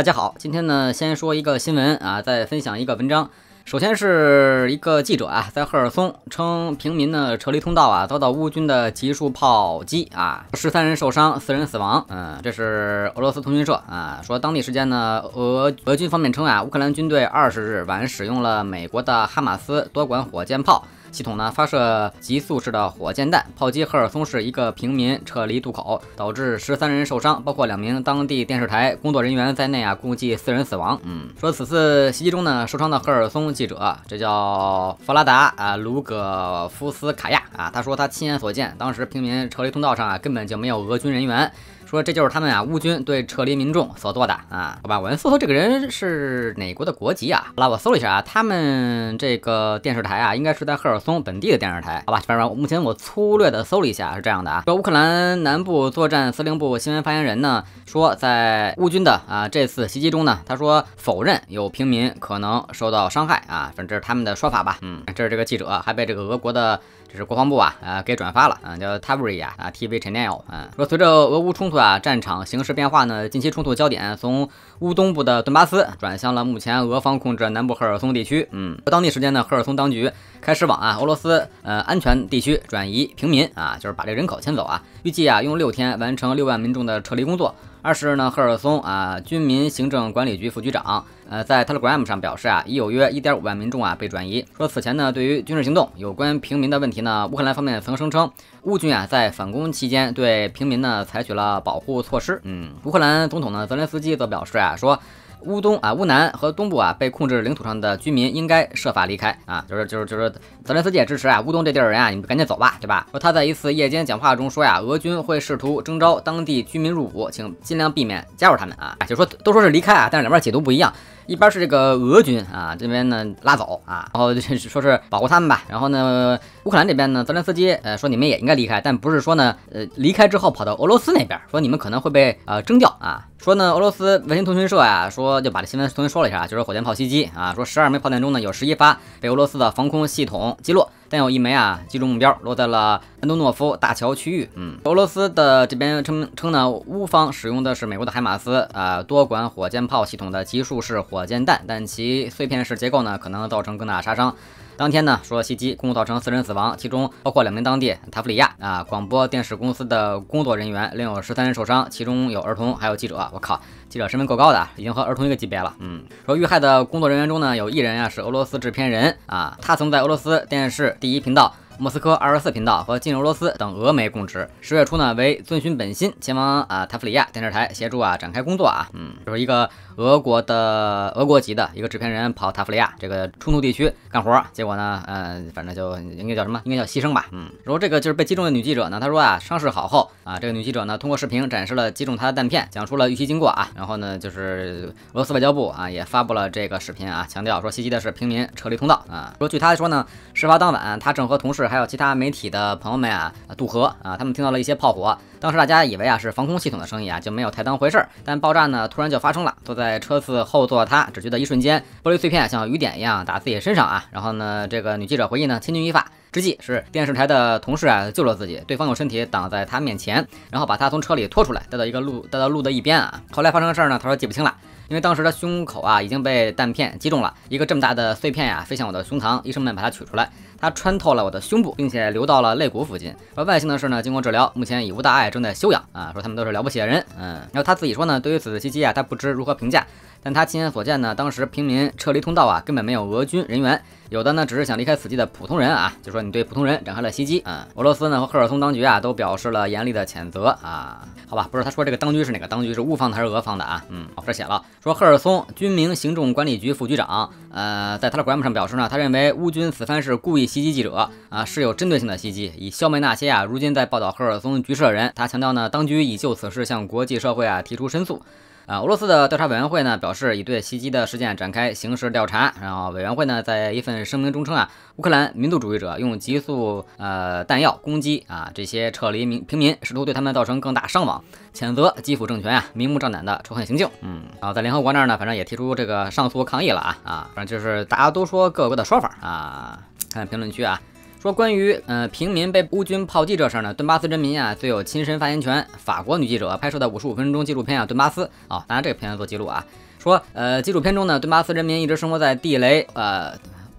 大家好，今天呢，先说一个新闻啊，再分享一个文章。首先是一个记者啊，在赫尔松称平民的撤离通道啊，遭到乌军的集束炮击啊，十三人受伤，四人死亡。嗯，这是俄罗斯通讯社啊，说当地时间呢，俄俄军方面称啊，乌克兰军队二十日晚使用了美国的哈马斯多管火箭炮。系统呢发射急速式的火箭弹炮击赫尔松市一个平民撤离渡口，导致十三人受伤，包括两名当地电视台工作人员在内啊，共计四人死亡。嗯，说此次袭击中呢，受伤的赫尔松记者这叫弗拉达啊卢戈夫斯卡娅啊，他说他亲眼所见，当时平民撤离通道上啊根本就没有俄军人员。说这就是他们啊，乌军对撤离民众所做的啊，好吧，我先搜搜这个人是哪国的国籍啊？好了，我搜了一下啊，他们这个电视台啊，应该是在赫尔松本地的电视台，好吧？反正我目前我粗略的搜了一下，是这样的啊，说乌克兰南部作战司令部新闻发言人呢，说在乌军的啊这次袭击中呢，他说否认有平民可能受到伤害啊，反正这是他们的说法吧，嗯，这是这个记者还被这个俄国的这是国防部啊啊给转发了啊，叫 t a v r i 啊，啊 TV Channel 啊，说随着俄乌冲突。把战场形势变化呢？近期冲突焦点从乌东部的顿巴斯转向了目前俄方控制南部赫尔松地区。嗯，当地时间呢，赫尔松当局开始往啊俄罗斯呃安全地区转移平民啊，就是把这人口迁走啊，预计啊用六天完成六万民众的撤离工作。二是呢，赫尔松啊，军民行政管理局副局长，呃，在 Telegram 上表示啊，已有约1.5万民众啊被转移。说此前呢，对于军事行动有关平民的问题呢，乌克兰方面曾声称，乌军啊在反攻期间对平民呢采取了保护措施。嗯，乌克兰总统呢泽连斯基则表示啊，说。乌东啊，乌南和东部啊，被控制领土上的居民应该设法离开啊，就是就是就是泽连斯基也支持啊，乌东这地儿的人啊，你们赶紧走吧，对吧？说他在一次夜间讲话中说呀，俄军会试图征召当地居民入伍，请尽量避免加入他们啊，就说都说是离开啊，但是两边解读不一样。一边是这个俄军啊，这边呢拉走啊，然后说是保护他们吧，然后呢乌克兰这边呢泽连斯基呃说你们也应该离开，但不是说呢呃离开之后跑到俄罗斯那边，说你们可能会被呃征调啊，说呢俄罗斯卫星通讯社呀说就把这新闻重新说了一下就是火箭炮袭击啊，说十二枚炮弹中呢有十一发被俄罗斯的防空系统击落。但有一枚啊，击中目标，落在了安东诺夫大桥区域。嗯，俄罗斯的这边称称呢，乌方使用的是美国的海马斯啊多管火箭炮系统的集束式火箭弹，但其碎片式结构呢，可能造成更大杀伤。当天呢，说袭击共造成四人死亡，其中包括两名当地塔夫里亚啊广播电视公司的工作人员，另有十三人受伤，其中有儿童，还有记者。我靠，记者身份够高的，已经和儿童一个级别了。嗯，说遇害的工作人员中呢，有一人啊是俄罗斯制片人啊，他曾在俄罗斯电视第一频道、莫斯科二十四频道和进入俄罗斯等俄媒供职。十月初呢，为遵循本心，前往啊塔夫里亚电视台协助啊展开工作啊。嗯，就是一个。俄国的俄国籍的一个制片人跑塔夫利亚这个冲突地区干活，结果呢，嗯，反正就应该叫什么，应该叫牺牲吧，嗯。然后这个就是被击中的女记者呢，她说啊，伤势好后啊，这个女记者呢通过视频展示了击中她的弹片，讲出了预期经过啊。然后呢，就是俄罗斯外交部啊也发布了这个视频啊，强调说袭击的是平民撤离通道啊。说据他说呢，事发当晚他正和同事还有其他媒体的朋友们啊渡河啊，他们听到了一些炮火，当时大家以为啊是防空系统的声音啊，就没有太当回事儿。但爆炸呢突然就发生了，都在。在车子后座，他只觉得一瞬间，玻璃碎片像雨点一样打自己身上啊！然后呢，这个女记者回忆呢，千钧一发之际是电视台的同事啊救了自己，对方用身体挡在她面前，然后把她从车里拖出来，带到一个路，带到路的一边啊！后来发生的事儿呢，她说记不清了。因为当时的胸口啊已经被弹片击中了一个这么大的碎片呀飞向我的胸膛，医生们把它取出来，它穿透了我的胸部，并且流到了肋骨附近。而万幸的是呢，经过治疗，目前已无大碍，正在休养啊。说他们都是了不起的人，嗯。然后他自己说呢，对于此次袭击啊，他不知如何评价，但他亲眼所见呢，当时平民撤离通道啊根本没有俄军人员，有的呢只是想离开此地的普通人啊。就说你对普通人展开了袭击啊。俄罗斯呢和赫尔松当局啊都表示了严厉的谴责啊。好吧，不是他说这个当局是哪个当局是乌方的还是俄方的啊？嗯，这写了。说赫尔松军民行政管理局副局长，呃，在 Telegram 上表示呢，他认为乌军此番是故意袭击记者，啊，是有针对性的袭击，以消灭那些啊如今在报道赫尔松局势的人。他强调呢，当局已就此事向国际社会啊提出申诉。啊，俄罗斯的调查委员会呢表示，已对袭击的事件展开刑事调查。然后，委员会呢在一份声明中称啊，乌克兰民族主义者用急速呃弹药攻击啊这些撤离民平民，试图对他们造成更大伤亡，谴责基辅政权啊明目张胆的仇恨行径。嗯，然后在联合国那儿呢，反正也提出这个上诉抗议了啊啊，反正就是大家都说各各的说法啊，看评论区啊。说关于呃平民被乌军炮击这事呢，顿巴斯人民啊最有亲身发言权。法国女记者拍摄的五十五分钟纪录片啊，顿巴斯啊，拿这个片子做记录啊。说呃，纪录片中呢，顿巴斯人民一直生活在地雷呃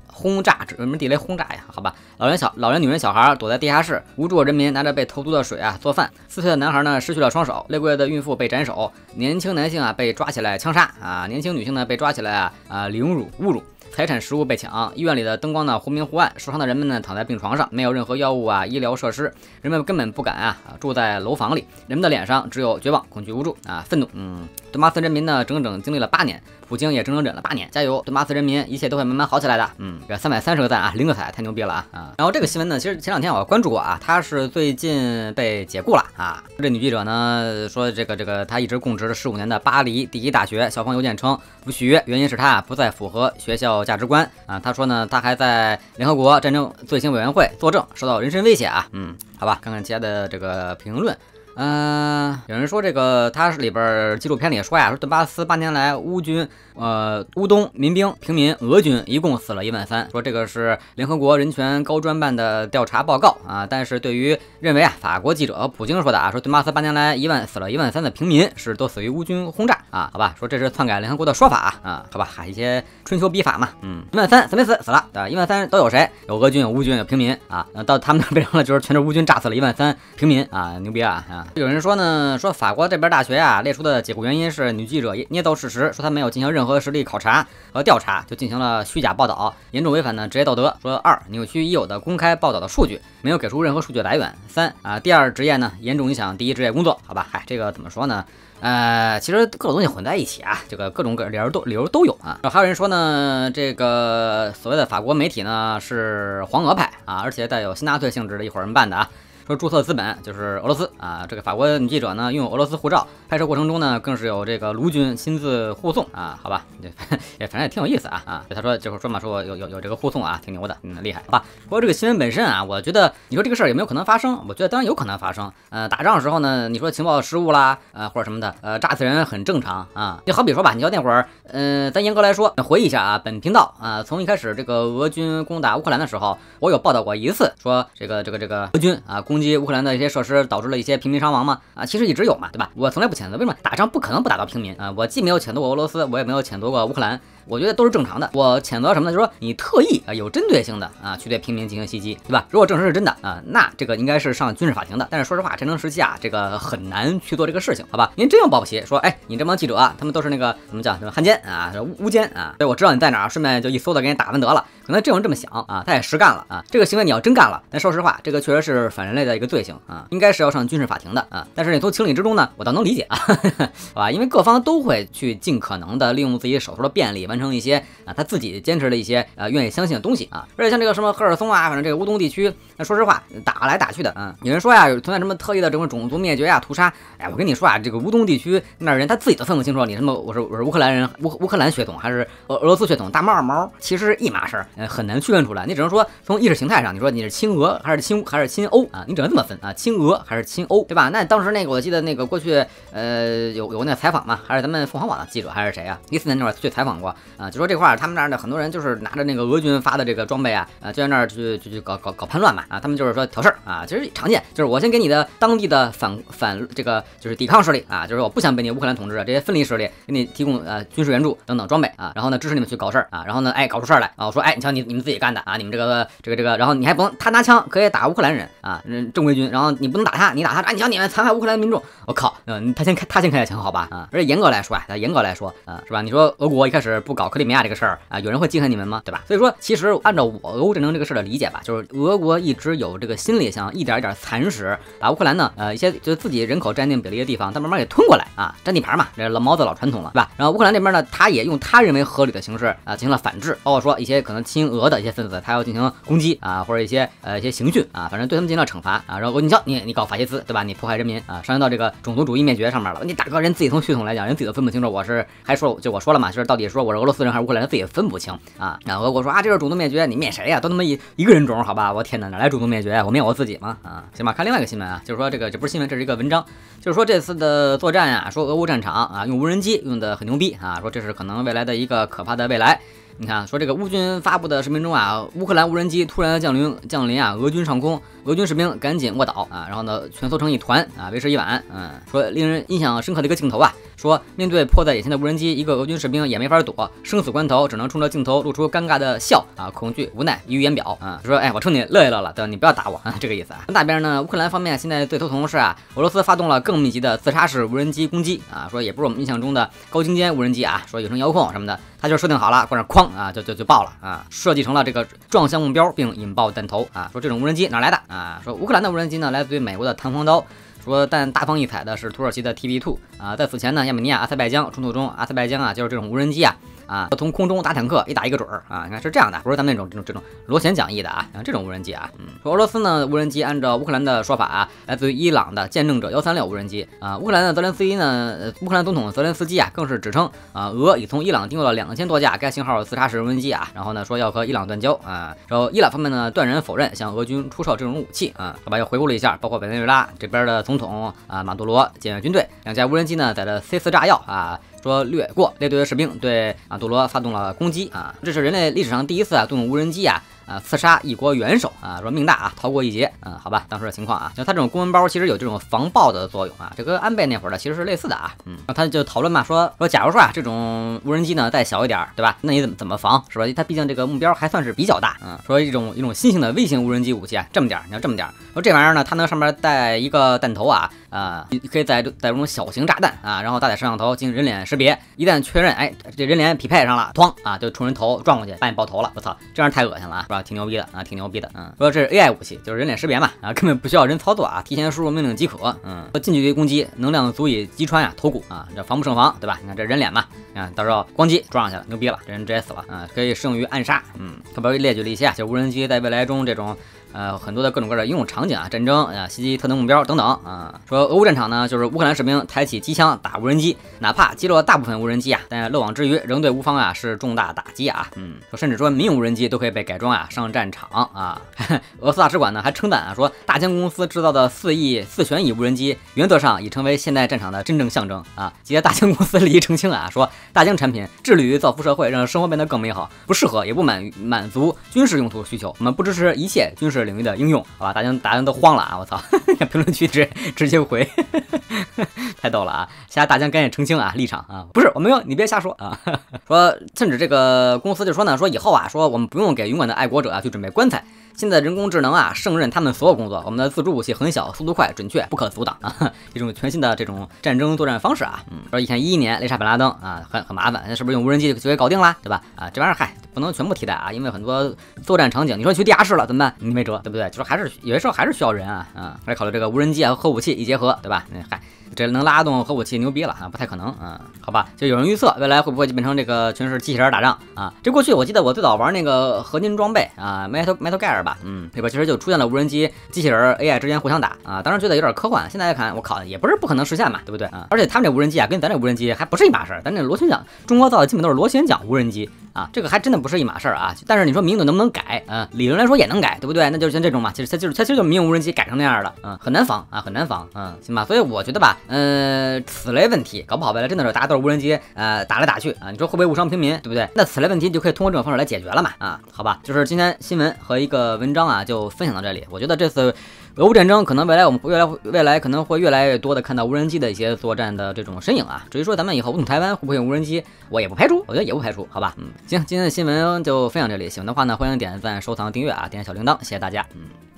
轰炸什么地雷轰炸呀？好吧，老人小老人女人小孩躲在地下室，无助人民拿着被投毒的水啊做饭。四岁的男孩呢失去了双手，六个月的孕妇被斩首，年轻男性啊被抓起来枪杀啊，年轻女性呢被抓起来啊啊凌辱侮辱。财产、食物被抢，医院里的灯光呢，忽明忽暗。受伤的人们呢，躺在病床上，没有任何药物啊，医疗设施。人们根本不敢啊，住在楼房里。人们的脸上只有绝望、恐惧、无助啊，愤怒。嗯，顿巴斯人民呢，整整经历了八年，普京也整整忍了八年。加油，顿巴斯人民，一切都会慢慢好起来的。嗯，这三百三十个赞啊，零个彩太牛逼了啊啊！然后这个新闻呢，其实前两天我关注过啊，她是最近被解雇了啊。这女记者呢，说这个这个，她一直供职了十五年的巴黎第一大学校方邮件称不续约，原因是她啊，不再符合学校。价值观啊，他说呢，他还在联合国战争罪行委员会作证，受到人身威胁啊，嗯，好吧，看看其他的这个评论。嗯，有人说这个，他是里边纪录片里说呀，说顿巴斯八年来乌军，呃，乌东民兵、平民、俄军一共死了一万三，说这个是联合国人权高专办的调查报告啊。但是对于认为啊，法国记者普京说的啊，说顿巴斯八年来一万死了一万三的平民是都死于乌军轰炸啊，好吧，说这是篡改联合国的说法啊，好吧，一些春秋笔法嘛，嗯，一万三死没死死了，对，一万三都有谁？有俄军，有乌军，有平民啊，到他们那变成了就是全是乌军炸死了一万三平民啊，牛逼啊啊！有人说呢，说法国这边大学啊列出的解雇原因是女记者捏造事实，说她没有进行任何实地考察和调查，就进行了虚假报道，严重违反呢职业道德。说二，扭曲已有的公开报道的数据，没有给出任何数据来源。三啊，第二职业呢严重影响第一职业工作。好吧，嗨，这个怎么说呢？呃，其实各种东西混在一起啊，这个各种各理由都理由都有啊。还有人说呢，这个所谓的法国媒体呢是黄俄派啊，而且带有新纳粹性质的一伙人办的啊。说注册资本就是俄罗斯啊，这个法国女记者呢拥有俄罗斯护照，拍摄过程中呢更是有这个卢军亲自护送啊，好吧，对，反正也挺有意思啊啊，他说就是说嘛，说有有有这个护送啊，挺牛的，厉害好吧？不过这个新闻本身啊，我觉得你说这个事儿有没有可能发生？我觉得当然有可能发生。呃，打仗的时候呢，你说情报失误啦，呃或者什么的，呃炸死人很正常啊。就好比说吧，你要那会儿，呃，咱严格来说回忆一下啊，本频道啊，从一开始这个俄军攻打乌克兰的时候，我有报道过一次，说这个这个这个俄军啊。攻击乌克兰的一些设施，导致了一些平民伤亡吗？啊，其实一直有嘛，对吧？我从来不谴责，为什么打仗不可能不打到平民啊？我既没有谴责过俄罗斯，我也没有谴责过乌克兰。我觉得都是正常的。我谴责什么呢？就是说你特意啊有针对性的啊去对平民进行袭击，对吧？如果证实是真的啊，那这个应该是上军事法庭的。但是说实话，战争时期啊，这个很难去做这个事情，好吧？您真要保不齐，说哎，你这帮记者啊，他们都是那个怎么讲？什么汉奸啊、乌乌奸啊？对，我知道你在哪儿，顺便就一搜的给你打完得了。可能这种这么想啊，他也实干了啊。这个行为你要真干了，但说实话，这个确实是反人类的一个罪行啊，应该是要上军事法庭的啊。但是你从情理之中呢，我倒能理解啊，好 吧？因为各方都会去尽可能的利用自己手头的便利完。生一些啊，他自己坚持的一些呃，愿意相信的东西啊，而且像这个什么赫尔松啊，反正这个乌东地区，那说实话打来打去的啊，有人说呀存在什么特异的这种种族灭绝呀、屠杀，哎，我跟你说啊，这个乌东地区那人他自己都分不清，楚你什么我是我是乌克兰人乌乌克兰血统还是俄俄罗斯血统，大二毛其实是一码事儿，呃，很难区分出来，你只能说从意识形态上，你说你是亲俄还是亲还是亲欧啊，你只能这么分啊，亲俄还是亲欧，对吧？那当时那个我记得那个过去呃有有那采访嘛，还是咱们凤凰网的记者还是谁啊？一四年那会儿去采访过。啊，就说这块儿，他们那儿的很多人就是拿着那个俄军发的这个装备啊，啊，就在那儿去去去搞搞搞叛乱嘛，啊，他们就是说挑事儿啊，其实常见，就是我先给你的当地的反反这个就是抵抗势力啊，就是我不想被你乌克兰统治这些分离势力给你提供呃军事援助等等装备啊，然后呢支持你们去搞事儿啊，然后呢哎搞出事儿来啊，我说哎你瞧你你们自己干的啊，你们这个这个这个，然后你还甭他拿枪可以打乌克兰人啊，正规军，然后你不能打他，你打他啊，你瞧你们残害乌克兰民众，我靠，嗯他先开他先开的枪好吧啊，而且严格来说啊，严格来说啊，是吧？你说俄国一开始不。不搞克里米亚这个事儿啊，有人会记恨你们吗？对吧？所以说，其实按照我俄乌战争这个事儿的理解吧，就是俄国一直有这个心理，想一点一点蚕食，把乌克兰呢，呃，一些就是自己人口占定比例的地方，他慢慢给吞过来啊，占地盘嘛，这老毛子老传统了，对吧？然后乌克兰这边呢，他也用他认为合理的形式啊，进行了反制，包括说一些可能亲俄的一些分子，他要进行攻击啊，或者一些呃一些刑讯啊，反正对他们进行了惩罚啊。然后你瞧，你你搞法西斯对吧？你破坏人民啊，上升到这个种族主义灭绝上面了。你大哥，人自己从血统来讲，人自己都分不清楚，我是还说就我说了嘛，就是到底说我是。俄罗斯人还是乌克兰人自己分不清啊！然后俄国说啊，这是主动灭绝，你灭谁呀？都那么一一个人种，好吧？我天哪，哪来主动灭绝我灭我自己吗？啊，行吧。看另外一个新闻啊，就是说这个这不是新闻，这是一个文章，就是说这次的作战啊，说俄乌战场啊，用无人机用的很牛逼啊，说这是可能未来的一个可怕的未来。你看，说这个乌军发布的视频中啊，乌克兰无人机突然降临降临啊，俄军上空。俄军士兵赶紧卧倒啊，然后呢，蜷缩成一团啊，为时已晚。嗯，说令人印象深刻的一个镜头啊，说面对迫在眼前的无人机，一个俄军士兵也没法躲，生死关头只能冲着镜头露出尴尬的笑啊，恐惧无奈溢于言表。嗯，说哎，我冲你乐一乐了，等你不要打我啊，这个意思啊。那边呢，乌克兰方面现在最头疼的是啊，俄罗斯发动了更密集的自杀式无人机攻击啊，说也不是我们印象中的高精尖无人机啊，说远程遥控什么的，它就设定好了，挂上框啊，就就就爆了啊，设计成了这个撞向目标并引爆弹头啊，说这种无人机哪来的？啊，说乌克兰的无人机呢，来自于美国的“弹簧刀”。说，但大放异彩的是土耳其的 TB2 啊，在此前呢，亚美尼亚阿塞拜疆冲突中，阿塞拜疆啊，就是这种无人机啊啊，从空中打坦克，一打一个准儿啊，你看是这样的，不是咱们那种这种这种螺旋桨翼的啊，像这种无人机啊，嗯，说俄罗斯呢，无人机按照乌克兰的说法啊，来自于伊朗的见证者幺三六无人机啊，乌克兰的泽连斯基呢，乌克兰总统泽连斯基啊，更是指称啊，俄已从伊朗订购了两千多架该型号自杀式无人机啊，然后呢，说要和伊朗断交啊，然后伊朗方面呢，断然否认向俄军出售这种武器啊，好吧，又回顾了一下，包括委内瑞拉这边的。总统啊，马杜罗，检阅军队，两架无人机呢，载着 C 四炸药啊，说掠过列队的士兵，对马杜罗发动了攻击啊！这是人类历史上第一次啊，动用无人机啊。啊，刺杀一国元首啊，说命大啊，逃过一劫。嗯，好吧，当时的情况啊，像他这种公文包其实有这种防爆的作用啊，这跟安倍那会儿的其实是类似的啊。嗯，他就讨论嘛，说说假如说啊，这种无人机呢再小一点儿，对吧？那你怎么怎么防是吧？他毕竟这个目标还算是比较大。嗯，说一种一种新型的微型无人机武器，啊，这么点儿，你要这么点儿。说这玩意儿呢，它能上面带一个弹头啊，呃，你可以载载种小型炸弹啊，然后搭载摄像头进行人脸识别，一旦确认，哎，这人脸匹配上了，哐啊，就冲人头撞过去，把你爆头了。我操，这样太恶心了啊，是吧？挺牛逼的啊，挺牛逼的，嗯，说这是 AI 武器，就是人脸识别嘛，啊，根本不需要人操作啊，提前输入命令即可，嗯，近距离攻击，能量足以击穿呀头骨啊，这防不胜防，对吧？你看这人脸嘛，啊，到时候光叽撞上去了，牛逼了，这人直接死了，啊，可以适用于暗杀，嗯，特别列举了一些啊，就无人机在未来中这种。呃，很多的各种各样的应用场景啊，战争啊，袭击特定目标等等啊。说俄乌战场呢，就是乌克兰士兵抬起机枪打无人机，哪怕击落了大部分无人机啊，但漏网之鱼仍对乌方啊是重大打击啊。嗯，说甚至说民用无人机都可以被改装啊，上战场啊。俄罗斯大使馆呢还称赞啊，说大疆公司制造的四翼四旋翼无人机，原则上已成为现代战场的真正象征啊。接大疆公司立即澄清啊，说大疆产品致力于造福社会，让生活变得更美好，不适合也不满满足军事用途需求。我们不支持一切军事。领域的应用，好吧，大家大家都慌了啊！我操，评论区直直接回，太逗了啊！现在大家赶紧澄清啊立场啊，不是我没有，你别瞎说啊！说甚至这个公司就说呢，说以后啊，说我们不用给勇敢的爱国者啊去准备棺材，现在人工智能啊胜任他们所有工作，我们的自主武器很小，速度快，准确，不可阻挡啊！一种全新的这种战争作战方式啊！说以前一一年雷沙本拉登啊很很麻烦，那是不是用无人机就给搞定了，对吧？啊，这玩意儿嗨。不能全部替代啊，因为很多作战场景，你说去地下室了怎么办？你没辙，对不对？就是还是有些时候还是需要人啊，嗯，还得考虑这个无人机啊和武器一结合，对吧？嗯，嗨。这能拉动核武器牛逼了啊？不太可能，嗯，好吧，就有人预测未来会不会变成这个全是机器人打仗啊？这过去我记得我最早玩那个合金装备啊，Metal Metal Gear 吧，嗯，里边其实就出现了无人机、机器人 AI 之间互相打啊，当时觉得有点科幻，现在看我靠也不是不可能实现嘛，对不对啊？而且他们这无人机啊，跟咱这无人机还不是一码事儿，咱这螺旋桨中国造的基本都是螺旋桨无人机啊，这个还真的不是一码事儿啊。但是你说民用能不能改？嗯，理论来说也能改，对不对？那就像这种嘛，其实它就是它其实就是民用无人机改成那样的，嗯，很难防啊，很难防，嗯，行吧。所以我觉得吧。嗯，此类问题搞不好未来真的是大家都是无人机，呃，打来打去啊，你说会不会误伤平民，对不对？那此类问题就可以通过这种方式来解决了嘛，啊，好吧，就是今天新闻和一个文章啊，就分享到这里。我觉得这次俄乌战争可能未来我们未来未来可能会越来越多的看到无人机的一些作战的这种身影啊，至于说咱们以后攻台湾会不会用无人机，我也不排除，我觉得也不排除，好吧，嗯，行，今天的新闻就分享这里，喜欢的话呢，欢迎点赞、收藏、订阅啊，点小铃铛，谢谢大家，嗯。